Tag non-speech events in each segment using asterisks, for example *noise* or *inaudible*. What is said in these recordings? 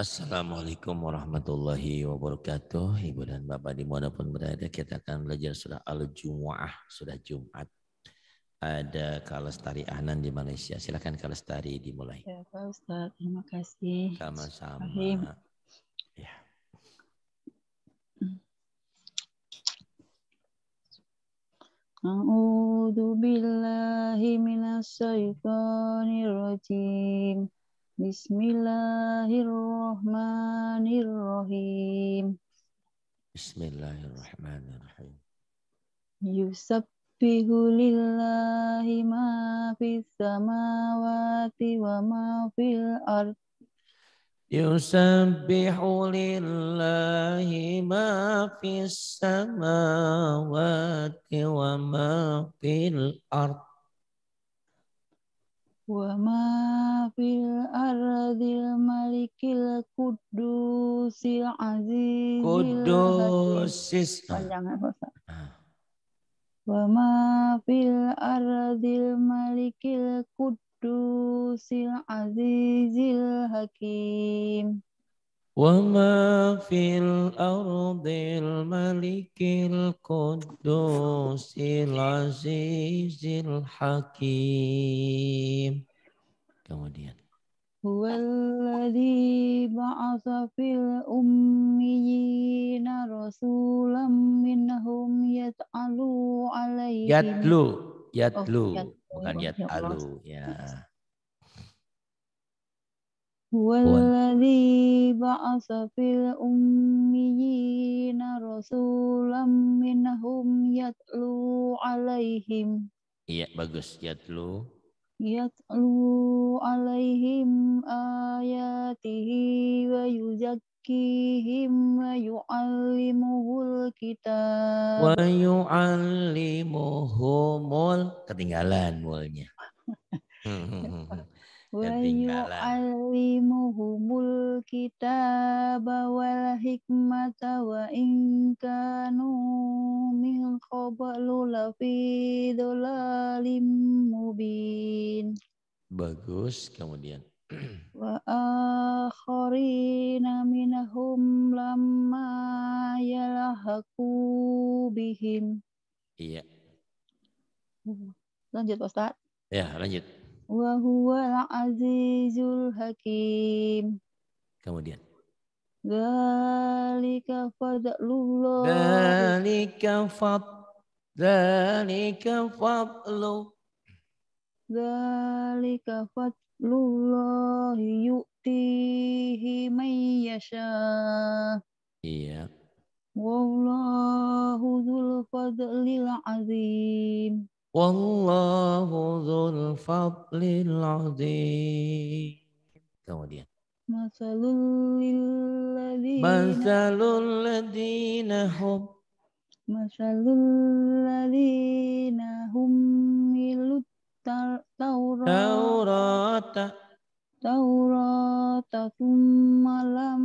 Assalamualaikum warahmatullahi wabarakatuh. Ibu dan Bapak dimanapun berada, kita akan belajar surah Al-Jumu'ah, surah Jumat. Ada Kalestari Anan di Malaysia. Silakan Kalestari dimulai. Ya, Pak Ustaz. Terima kasih. Sama-sama. Ya. A'udzu billahi rajim. Bismillahirrahmanirrahim. Bismillahirrahmanirrahim. Yusabbihu lillahi ma fis samawati wa ma fil ard. Yusabbihu lillahi ma fis samawati wa ma fil ard. Wa ma fil ardil malikil kudusil ya, ah. azizil hakim. وما في الأرض الملك القدوس العزيز الحكيم kemudian هو الذي بعث في الأميين رسولا منهم يتلو عليهم يتلو يتلو bukan ya هو الذي بعث في الأميين رسولا منهم يتلو عليهم Iya bagus yatlu yatlu alaihim ayatihi wa yuzakkihim wa yuallimuhul kitab wa yuallimuhumul ketinggalan mulnya *laughs* hmm, hmm, hmm, dan Alimuhumul kitab wal hikmata wa inkanu min qablu lafi mubin. Bagus, kemudian *clears throat* wa akharina minahum lamma yalahaku bihim. Iya. Hmm, lanjut Pak Ustaz. Ya, lanjut wa huwal azizul hakim. Kemudian. Zalika fadlullah. Zalika fad Zalika fadlu. Zalika fadlullah yu'tihi may yasha. Iya. Wallahu dzul fadlil azim. Wallahu dzul fadlil azim. Kemudian. Masalul ladina. Masalul ladzina hum Masalul ladina hum milut Taurat Taurat Taurat thumma lam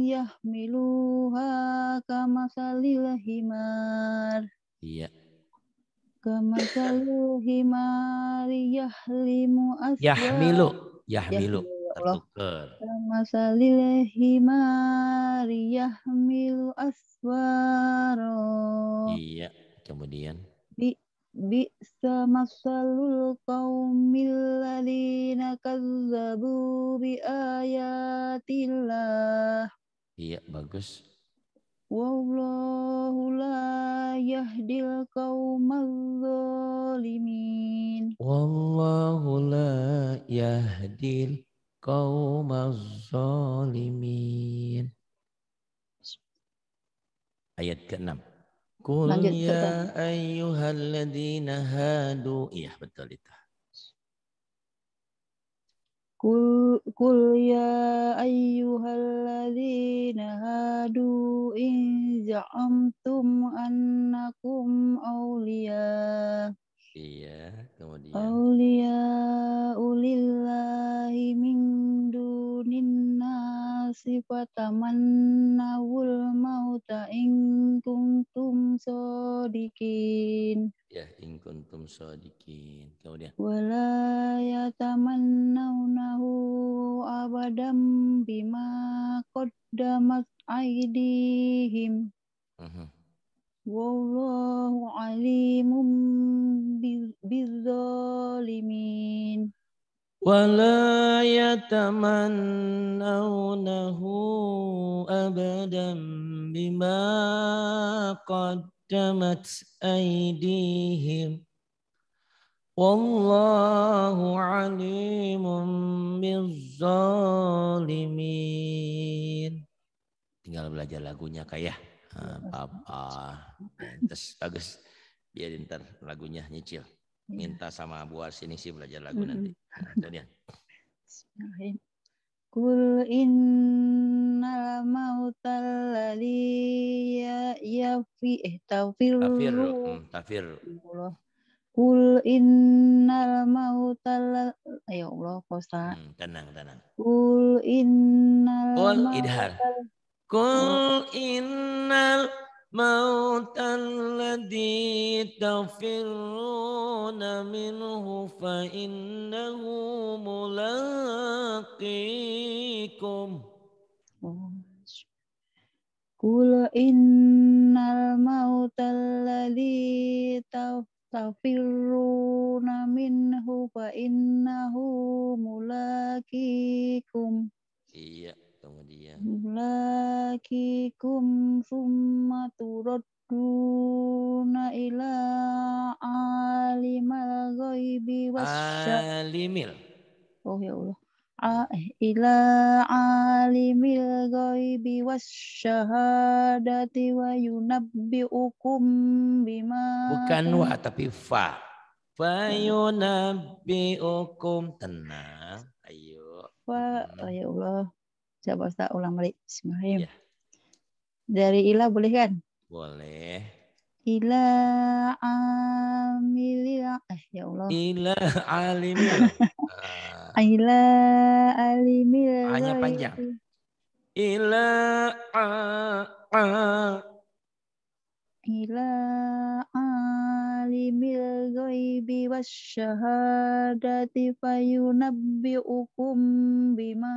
yahmiluha kama himar. Iya. Yeah himari yahlimu Yahmilu. Iya. Kemudian. Bi bi samasalul qaumil ladina kazzabu bi ayatillah. Iya, bagus. Wallahu la yahdil qaum ya ayyuhalladzina hadu. Iya, betul itu. Kul, kul ya ayyuhalladzina hadu in za'amtum annakum awliya. Iya, kemudian. Awliya nafsi wa mauta ing kuntum sodikin. Ya, ing kuntum sodikin. Kemudian. Wala yatamannawnahu abadam bima qaddamat aidihim. Mhm. Wallahu alimum bizzalimin. ولا يتمنونه ابدا بما قدمت ايديهم والله عليم بالظالمين tinggal belajar lagunya kayak ya ah, *laughs* papa bagus bagus biarin ntar lagunya nyicil Iya. minta sama Bu sini sih belajar lagu mm -hmm. nanti. Nah, Kul innal mautal ya yafi eh tafir tafir mm, tafir Kul innal mautal ayo ya Allah kosa hmm, tenang tenang Kul innal Kul idhar Kul oh. innal موت الذي تفرون منه فإنه ملاقيكم قل إن الموت الذي تفرون منه فإنه ملاقيكم Iya. Iya. kum summa turadduna ila alimal ghaibi Alimil. Oh ya Allah. A eh, ila alimil ghaibi wasyahadati wa yunabbi'ukum bima Bukan wa tapi fa. Fa yunabbi'ukum tenang. Ayo. Fa oh ya Allah. Coba Ustaz ulang balik. Bismillahirrahmanirrahim. Yeah. Dari ila boleh kan? Boleh. Ila amilia. eh ya Allah. Ila alimil. *laughs* Ah. ila alimil. Hanya panjang. Ila a, a. Ila a alimil ghaibi wasyahadati fayunabbi'ukum bima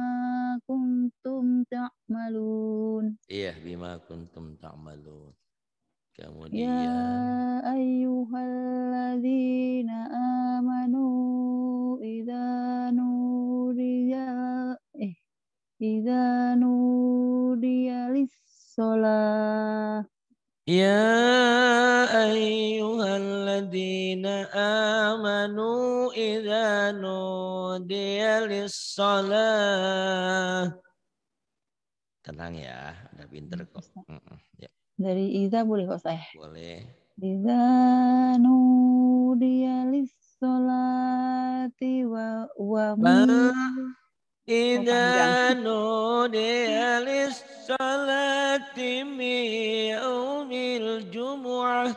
kuntum ta'malun. Iya, bima kuntum ta'malun. Kemudian ya ayyuhalladzina amanu idza nuriya eh idza nuriya lis-shalah يا ya أيها إذا نودي للصلاة Tenang ya, ada pinter kok. Ya. Dari Iza boleh kok saya? Boleh. Iza dia lissolati wa wa Iza dia lissolati mi yaumil jumu'ah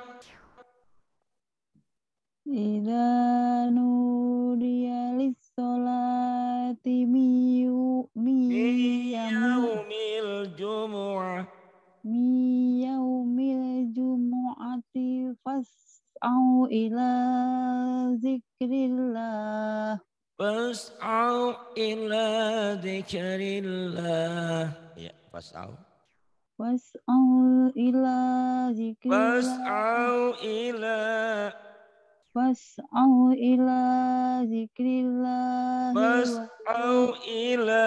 Ida nudia lissolati miu miyau mil jumu'a miyau mil jumua jumu'ati fas'au ila zikrillah fas'au ila zikrillah ya fas'au fas'au ila zikrillah fas'au ila Fas'au ila zikrillahi. Fas'au ila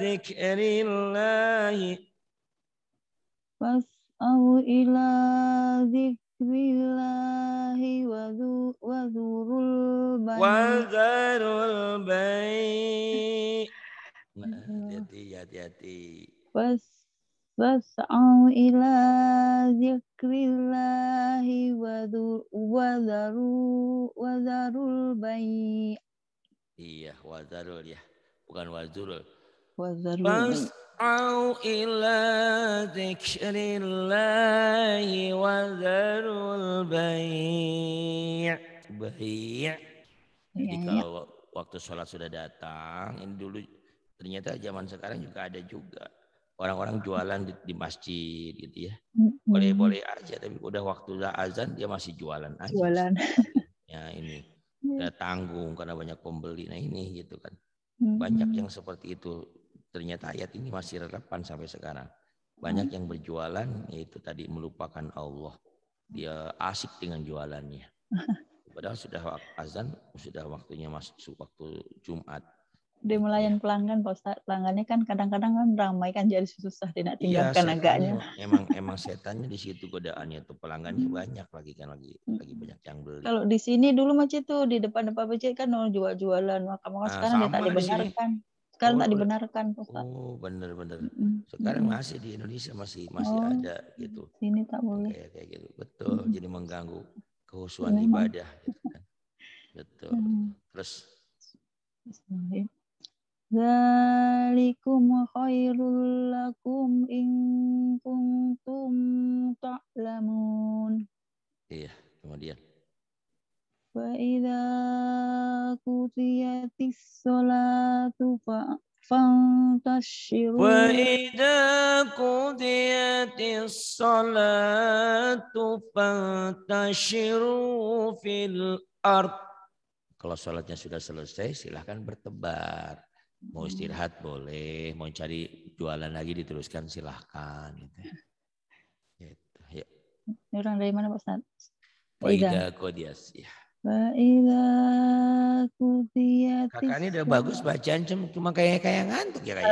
zikrillahi. Fas'au ila zikrillahi wa dhurul bayi. Wa dhurul Hati-hati, hati-hati. Fas'au ila zikrillahi zikrillahi wadaru wadarul bayi. Iya, wadarul ya. Bukan wazurul. Wadarul. Fas'au ila zikrillahi wadarul bayi. Bayi. Jadi iya, kalau iya. waktu sholat sudah datang, ini dulu ternyata zaman sekarang juga ada juga orang-orang jualan di, di masjid gitu ya. Boleh-boleh aja tapi udah waktu azan dia masih jualan aja. Jualan. *laughs* Ya ini ya, tanggung karena banyak pembeli. Nah ini gitu kan. Banyak yang seperti itu. Ternyata ayat ini masih relevan sampai sekarang. Banyak mm. yang berjualan yaitu tadi melupakan Allah. Dia asik dengan jualannya. *laughs* Padahal sudah azan, sudah waktunya masuk waktu Jumat di melayan pelanggan Pak Ustaz. Pelanggannya kan kadang-kadang kan ramai kan jadi susah tidak iya, tinggalkan ya, agaknya. Emang emang setannya di situ godaannya tuh pelanggannya hmm. banyak lagi kan lagi hmm. lagi banyak yang beli. Kalau di sini dulu masjid tuh di depan depan masjid kan orang jual-jualan maka nah, ah, sekarang dia dibenarkan. Di sekarang oh, tak dibenarkan Pak Ustaz. Oh, benar-benar. Sekarang masih di Indonesia masih masih oh, ada gitu. Sini tak boleh. Kayak kayak gitu. Betul. hmm. Jadi mengganggu kehusuan iya, ibadah gitu kan. Betul. Hmm. Terus Zalikum khairul lakum in kuntum ta'lamun. Iya, kemudian. Wa idza qutiyatis salatu fa Wa idza qutiyatis salatu fantashiru fil الأرض Kalau sholatnya sudah selesai, silahkan bertebar mau hmm. istirahat boleh, mau cari jualan lagi diteruskan silahkan gitu. Ya. Gitu. Ya. Orang dari mana Pak Ustaz? Faida Kodias ya. Faida Kodias. Kakak ini udah bagus bacaan cuma kayak kayak ngantuk ya kayak.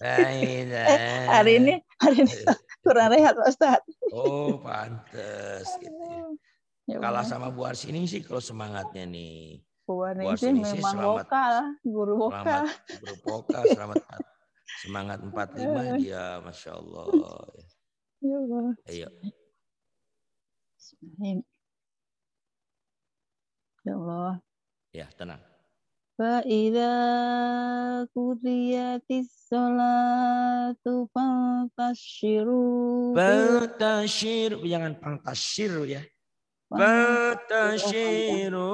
Faida. *laughs* Eh, hari ini hari ini *laughs* kurang rehat Pak Ustaz. Oh, pantes gitu. Ya, ya Kalah sama Bu Arsini sih kalau semangatnya nih. Bu memang selamat, vokal, guru vokal. guru vokal, selamat *laughs* semangat 45 eh. dia, Masya Allah. *laughs* Ya Allah. Ayo. Ya Allah. Ya, tenang. Fa'idha قضيت sholatu pangtashiru. Pangtashiru, jangan pangtashiru ya Fantashiru.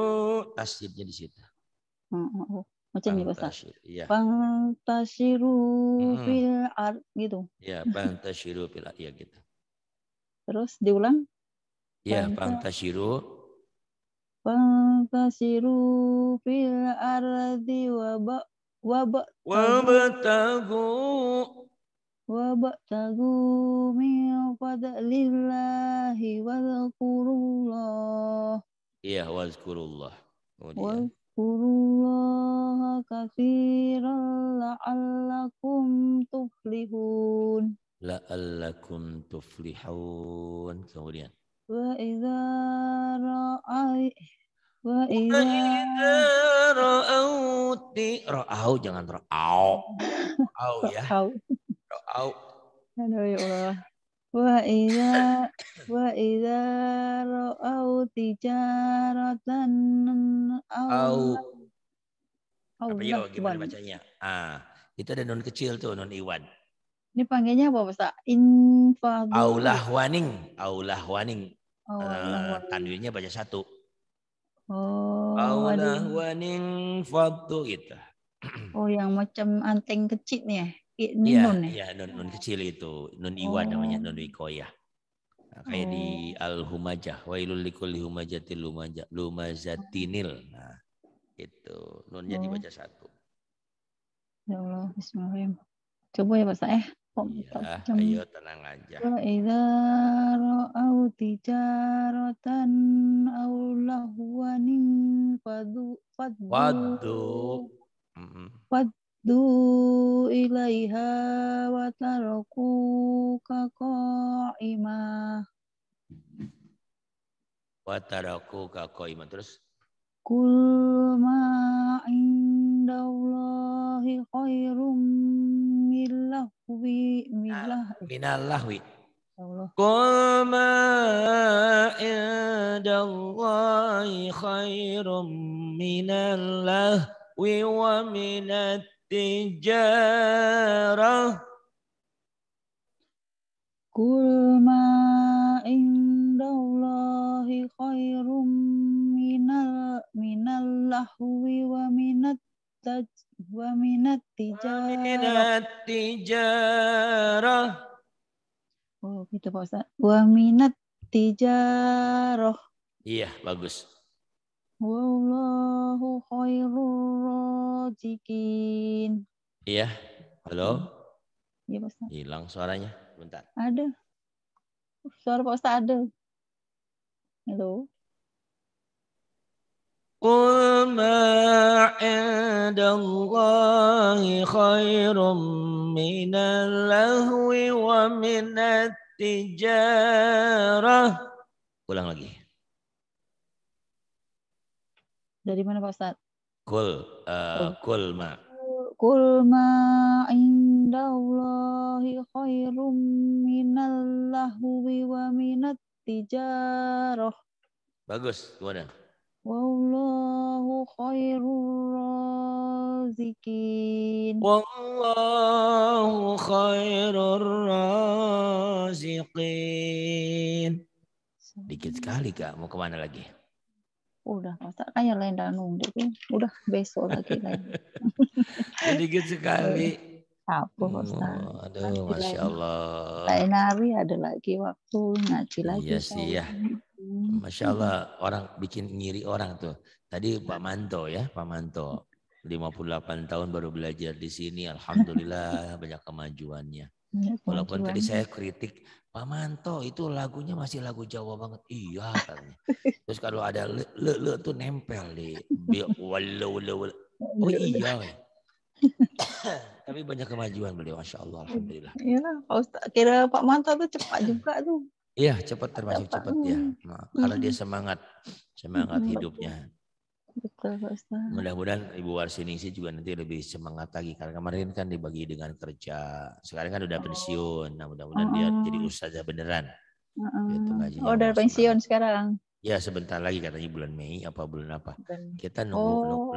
Tasdidnya di situ. Macam itu Ustaz. Ya. Fantashiru fil ar gitu. Ya, fantashiru fil art ya gitu. Terus diulang? Ya, fantashiru. Fantashiru fil ardi wa wabak wa ba وابتغوا من فضل الله iya, واذكروا Iya, wazkurullah. Kemudian. Wazkurullah kathiran la'allakum tuflihun. La'allakum tuflihun. Kemudian. Wa idza ra'ai Wa idza ra'au ra'au jangan *laughs* ra'au. Ra'au ya au aduh ya Allah wa ida wa idza ra'au tijaratan au au ya gimana bacanya ah itu ada nun kecil tuh nun iwan ini panggilnya apa Pak Infadu. Aulah waning, aulah waning. Oh, uh, baca satu. Oh. Aulah waning fadu gitu. *clears throat* Oh, yang macam anting kecil nih. Ya? Iya, nun ya, nun ya. nun, nun oh. kecil itu, nun iwa oh. namanya, nun oh. iko Nah, kayak oh. di Al-Humajah, wa ilulikul humajatil lumajah, lumazatinil. Nah, itu nunnya oh. dibaca satu. Ya Allah, bismillahirrahmanirrahim. Coba ya Pak eh ya, ayo tenang aja. Wa ra'au tijaratan aw lahwan fadu fadu. Fadu du ilaiha wa tarakuka qa'ima wa tarakuka qa'ima terus kul ma indallahi khairum min lahwi min ah, lahwi Qul ma indallahi khairum minal lahwi wa minat tijarah Kul ma indallahi khairum minal minal lahwi wa minat taj wa minat tijarah. Minat tijarah. Oh, gitu Pak Wa minat tijarah. Iya, bagus. Wallahu khairur rajikin. Iya. Halo. Iya, Pak Ustaz. Hilang suaranya. Bentar. Ada. Uh, suara Pak Ustaz ada. Halo. قل ما عند الله خير من اللهو ومن التجارة ulang lagi dari mana Pak Ustaz? Kul, uh, kul ma. Kul ma indallahi khairum minal lahwi wa minat tijarah. Bagus, kemudian. Wallahu khairur razikin. Wallahu khairur razikin. Dikit sekali, Kak. Mau kemana lagi? udah masa kayak lain danung nunggu udah besok lagi lain *laughs* gitu sekali apa harus oh, aduh masya Allah lain hari ada lagi waktu ngaji lagi iya kan. sih ya hmm. masya Allah orang bikin ngiri orang tuh tadi Pak Manto ya Pak Manto 58 tahun baru belajar di sini alhamdulillah *laughs* banyak kemajuannya Walaupun tadi saya kritik, Pak Manto itu lagunya masih lagu Jawa banget. Iya kan. *laughs* Terus kalau ada le, le, le tuh nempel di wala *laughs* Oh iya. *coughs* Tapi banyak kemajuan beliau, masya Allah, alhamdulillah. Iya, iya lah, Pak Ustaz. Kira Pak Manto tuh cepat juga tuh. Iya, cepat termasuk cepat ya. Hmm. Nah, karena dia hmm. semangat, semangat hmm. hidupnya. Mudah-mudahan Ibu Warsinisi juga nanti lebih semangat lagi karena kemarin kan dibagi dengan kerja. Sekarang kan udah oh. pensiun. Nah, mudah-mudahan uh dia oh. jadi ustazah beneran. Uh -uh. Gitu, oh, udah pensiun sekarang. Ya sebentar lagi katanya bulan Mei apa bulan apa. Kita nunggu,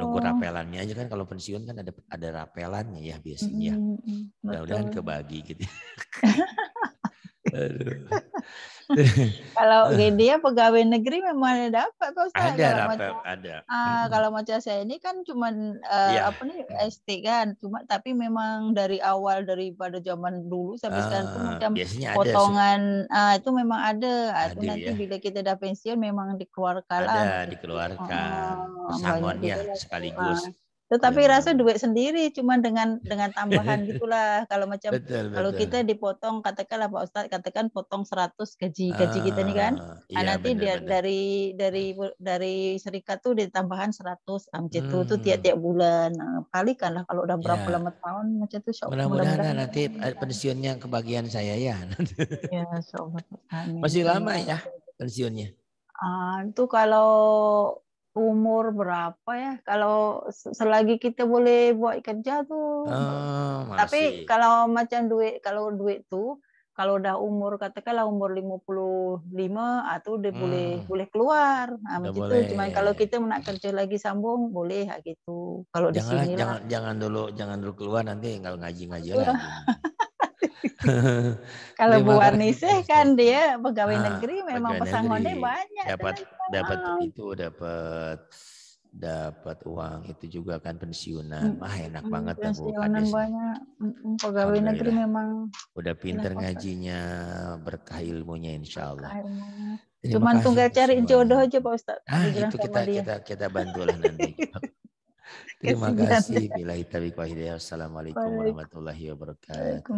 oh. nunggu rapelannya aja kan kalau pensiun kan ada ada rapelannya ya biasanya. Mm -hmm. Mudah-mudahan kebagi gitu. *laughs* *laughs* kalau eh. dia pegawai negeri memang ada dapat kok Ustaz. Ada kalau dapat, maca, ada. Uh, kalau macam saya ini kan cuma uh, eh, ya. apa nih ST kan, cuma tapi memang dari awal daripada zaman dulu sampai uh, sekarang ah, macam potongan ada, uh, itu memang ada. Ah, ada itu nanti ya. bila kita dah pensiun memang dikeluarkan. Ada gitu. dikeluarkan. Uh, ya sekaligus. Uh, tetapi ya. rasa duit sendiri cuma dengan dengan tambahan *laughs* gitulah kalau macam betul, kalau kita dipotong katakanlah Pak Ustadz katakan potong 100 gaji gaji kita nih kan ya, nah, nanti benar, dari dari hmm. dari serikat tuh ditambahan 100 amjet ah, hmm. tuh tiap-tiap bulan kali kan lah kalau udah iya. berapa ya. lama tahun macam itu. mudah-mudahan mudah nanti eh, pensiunnya kebagian saya ya *laughs* ya syok masih lama ya pensiunnya uh, itu kalau umur berapa ya kalau selagi kita boleh buat kerja tuh oh, masih. tapi kalau macam duit kalau duit tuh kalau udah umur katakanlah umur 55 atau dia hmm. boleh boleh keluar nah, macam begitu boleh. cuma kalau kita nak kerja lagi sambung boleh ah, gitu kalau jangan, di sini jangan jangan dulu jangan dulu keluar nanti tinggal ngaji ngaji iya. lah *laughs* Kalau Bu Warnisih kan dia pegawai nah, negeri memang pesangonnya banyak. Dapat dapat itu dapat dapat uang itu juga kan pensiunan. Mm, Wah enak hmm, banget pensiunan Bu banyak. Mm, pegawai negeri memang udah pinter enak ngajinya, berkah ilmunya insya Cuman tunggal cari jodoh aja Pak Ustadz. Ah, itu kita, dia. kita kita bantulah nanti. *laughs* Terima kasih. Bila hitabik wa hidayah. Assalamualaikum warahmatullahi wabarakatuh.